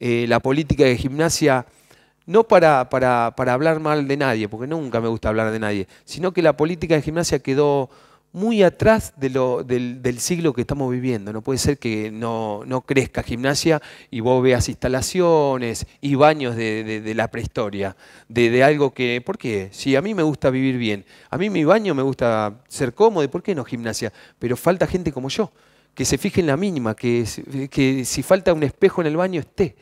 Eh, la política de gimnasia, no para, para, para hablar mal de nadie, porque nunca me gusta hablar de nadie, sino que la política de gimnasia quedó muy atrás del, del, siglo que estamos viviendo. No puede ser que no, crezca gimnasia y vos veas instalaciones y baños de, la prehistoria, de, de, algo que... ¿Por qué? Si a mí me gusta vivir bien, a mí mi baño me gusta ser cómodo, ¿por qué no gimnasia? Pero falta gente como yo que se fije en la mínima, que, que si falta un espejo en el baño esté.